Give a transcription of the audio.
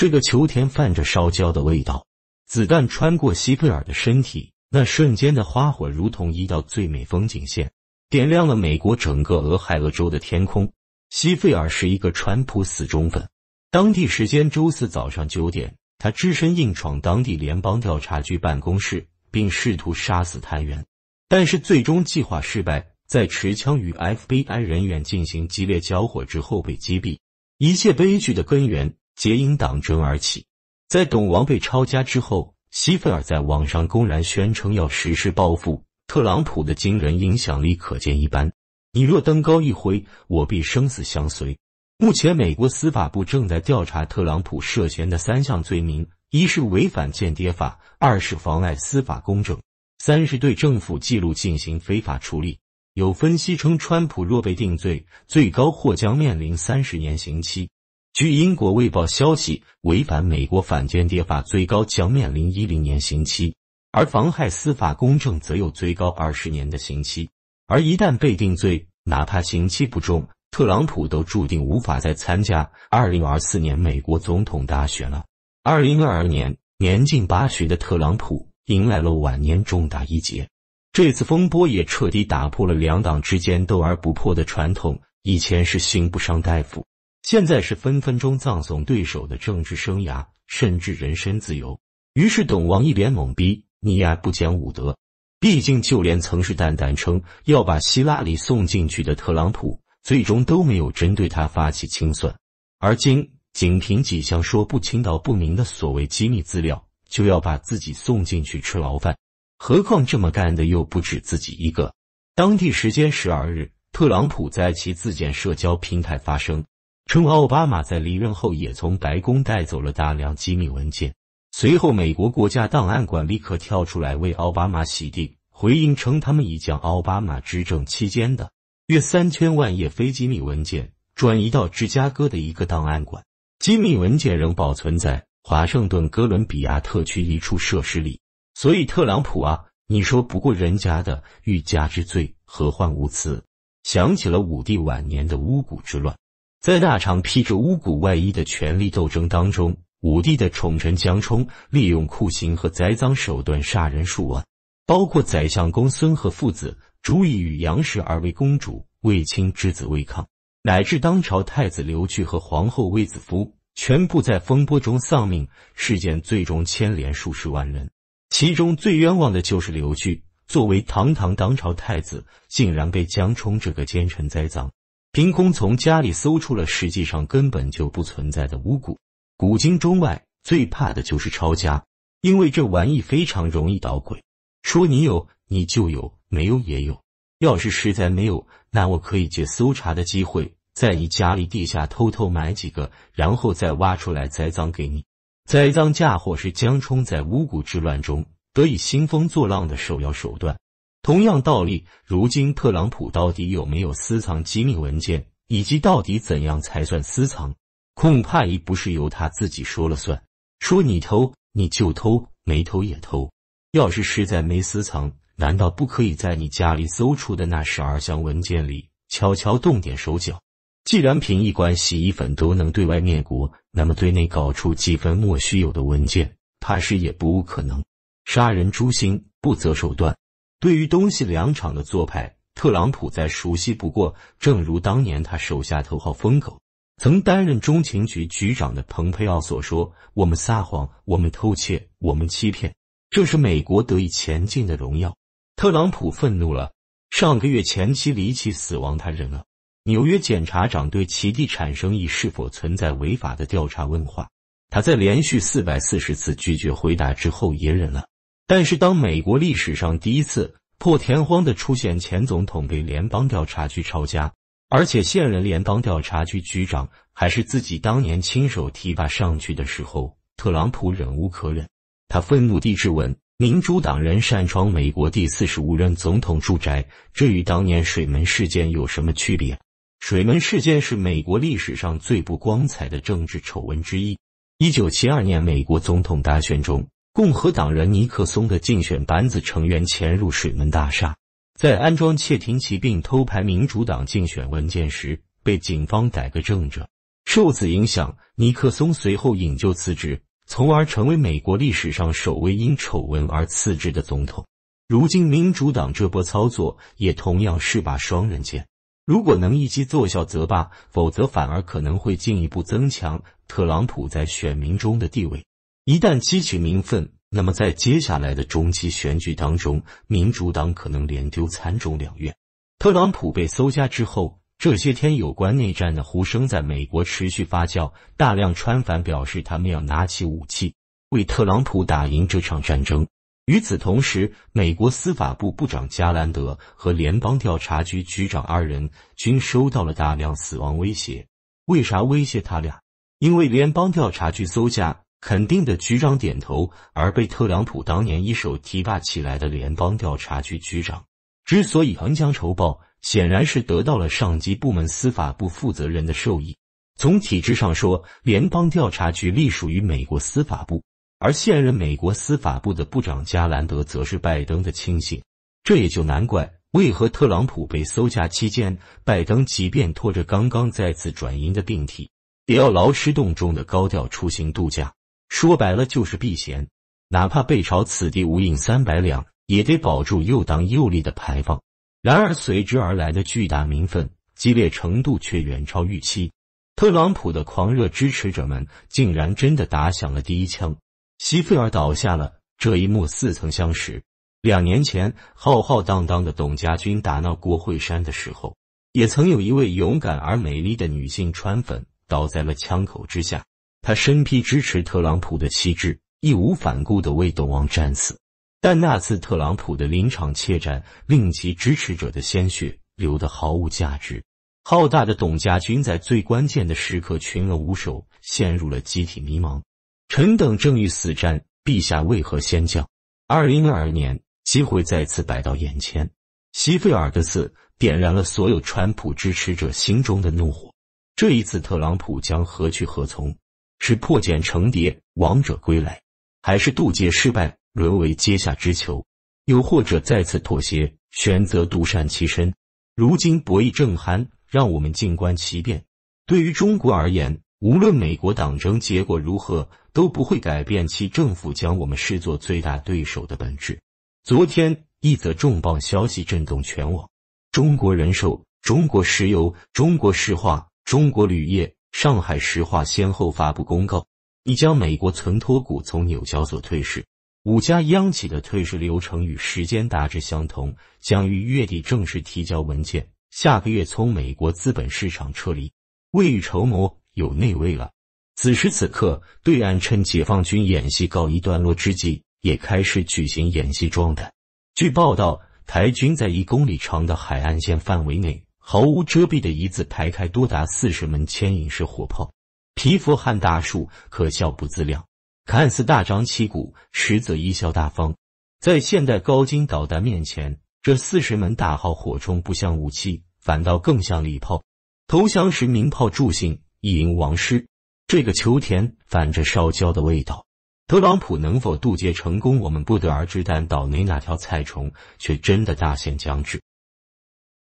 这个秋田泛着烧焦的味道，子弹穿过西菲尔的身体，那瞬间的花火如同一道最美风景线，点亮了美国整个俄亥俄州的天空。西菲尔是一个川普死忠粉。当地时间周四早上九点，他只身硬闯当地联邦调查局办公室，并试图杀死探员，但是最终计划失败，在持枪与 FBI 人员进行激烈交火之后被击毙。一切悲剧的根源。皆因党争而起。在董王被抄家之后，希菲尔在网上公然宣称要实施报复，特朗普的惊人影响力可见一斑。你若登高一挥，我必生死相随。目前，美国司法部正在调查特朗普涉嫌的三项罪名：一是违反间谍法，二是妨碍司法公正，三是对政府记录进行非法处理。有分析称，川普若被定罪，最高或将面临三十年刑期。据英国《卫报》消息，违反美国反间谍法，最高将面临一零年刑期；而妨害司法公正，则有最高二十年的刑期。而一旦被定罪，哪怕刑期不重，特朗普都注定无法再参加二零二四年美国总统大选了。二零二二年，年近八旬的特朗普迎来了晚年重大一劫。这次风波也彻底打破了两党之间斗而不破的传统。以前是刑不上大夫。现在是分分钟葬送对手的政治生涯，甚至人身自由。于是，董王一脸懵逼：“你爱不讲武德！毕竟，就连曾是蛋蛋称要把希拉里送进去的特朗普，最终都没有针对他发起清算。而今，仅凭几项说不清道不明的所谓机密资料，就要把自己送进去吃牢饭？何况这么干的又不止自己一个。”当地时间十二日，特朗普在其自建社交平台发声。称奥巴马在离任后也从白宫带走了大量机密文件。随后，美国国家档案馆立刻跳出来为奥巴马洗地，回应称他们已将奥巴马执政期间的约三千万页非机密文件转移到芝加哥的一个档案馆，机密文件仍保存在华盛顿哥伦比亚特区一处设施里。所以，特朗普啊，你说不过人家的欲加之罪，何患无辞？想起了武帝晚年的巫蛊之乱。在大厂披着巫蛊外衣的权力斗争当中，武帝的宠臣江充利用酷刑和栽赃手段，杀人数万，包括宰相公孙和父子，主以与杨氏而为公主，卫青之子卫康，乃至当朝太子刘据和皇后卫子夫，全部在风波中丧命。事件最终牵连数十万人，其中最冤枉的就是刘据，作为堂堂当朝太子，竟然被江充这个奸臣栽赃。凭空从家里搜出了实际上根本就不存在的巫蛊。古今中外最怕的就是抄家，因为这玩意非常容易捣鬼。说你有，你就有；没有也有。要是实在没有，那我可以借搜查的机会，在你家里地下偷偷埋几个，然后再挖出来栽赃给你。栽赃嫁祸是江冲在巫蛊之乱中得以兴风作浪的首要手段。同样道理，如今特朗普到底有没有私藏机密文件，以及到底怎样才算私藏，恐怕已不是由他自己说了算。说你偷你就偷，没偷也偷。要是实在没私藏，难道不可以在你家里搜出的那十二箱文件里悄悄动点手脚？既然评一管洗衣粉都能对外灭国，那么对内搞出几份莫须有的文件，怕是也不无可能。杀人诛心，不择手段。对于东西两厂的做派，特朗普再熟悉不过。正如当年他手下头号疯狗、曾担任中情局局长的蓬佩奥所说：“我们撒谎，我们偷窃，我们欺骗，这是美国得以前进的荣耀。”特朗普愤怒了。上个月前妻离奇死亡，他忍了。纽约检察长对其地产生意是否存在违法的调查问话，他在连续四百四十次拒绝回答之后也忍了。但是，当美国历史上第一次破天荒的出现前总统被联邦调查局抄家，而且现任联邦调查局局长还是自己当年亲手提拔上去的时候，特朗普忍无可忍，他愤怒地质问民主党人擅闯美国第四十五任总统住宅，这与当年水门事件有什么区别？水门事件是美国历史上最不光彩的政治丑闻之一。一九七二年美国总统大选中。共和党人尼克松的竞选班子成员潜入水门大厦，在安装窃听器并偷拍民主党竞选文件时被警方逮个正着。受此影响，尼克松随后引咎辞职，从而成为美国历史上首位因丑闻而辞职的总统。如今，民主党这波操作也同样是把双刃剑，如果能一击奏效则罢，否则反而可能会进一步增强特朗普在选民中的地位。一旦激起民愤，那么在接下来的中期选举当中，民主党可能连丢参众两院。特朗普被搜家之后，这些天有关内战的呼声在美国持续发酵，大量川粉表示他们要拿起武器为特朗普打赢这场战争。与此同时，美国司法部部长加兰德和联邦调查局局长二人均收到了大量死亡威胁。为啥威胁他俩？因为联邦调查局搜家。肯定的，局长点头。而被特朗普当年一手提拔起来的联邦调查局局长，之所以恩将仇报，显然是得到了上级部门司法部负责人的授意。从体制上说，联邦调查局隶属于美国司法部，而现任美国司法部的部长加兰德则是拜登的亲信，这也就难怪，为何特朗普被搜家期间，拜登即便拖着刚刚再次转移的病体，也要劳师动众的高调出行度假。说白了就是避嫌，哪怕被朝此地无银三百两，也得保住又当又立的牌坊。然而随之而来的巨大民愤，激烈程度却远超预期。特朗普的狂热支持者们竟然真的打响了第一枪，希菲尔倒下了。这一幕似曾相识，两年前浩浩荡荡的董家军打闹国会山的时候，也曾有一位勇敢而美丽的女性川粉倒在了枪口之下。他身披支持特朗普的旗帜，义无反顾地为董王战死。但那次特朗普的临场怯战，令其支持者的鲜血流得毫无价值。浩大的董家军在最关键的时刻群龙无首，陷入了集体迷茫。臣等正欲死战，陛下为何先降？二零二二年，机会再次摆到眼前。西费尔的死点燃了所有川普支持者心中的怒火。这一次，特朗普将何去何从？是破茧成蝶，王者归来，还是渡劫失败，沦为阶下之囚？又或者再次妥协，选择独善其身？如今博弈正酣，让我们静观其变。对于中国而言，无论美国党争结果如何，都不会改变其政府将我们视作最大对手的本质。昨天，一则重磅消息震动全网：中国人寿、中国石油、中国石化、中国铝业。上海石化先后发布公告，已将美国存托股从纽交所退市。五家央企的退市流程与时间大致相同，将于月底正式提交文件，下个月从美国资本市场撤离。未雨绸缪，有内味了。此时此刻，对岸趁解放军演习告一段落之际，也开始举行演习状态。据报道，台军在一公里长的海岸线范围内。毫无遮蔽的一字排开，多达四十门牵引式火炮。皮肤汉大树可笑不自量，看似大张旗鼓，实则贻笑大方。在现代高精导弹面前，这四十门大号火冲不像武器，反倒更像礼炮。投降时鸣炮助兴，一迎王师。这个秋田泛着烧焦的味道。特朗普能否渡劫成功，我们不得而知，但岛内那条菜虫却真的大限将至。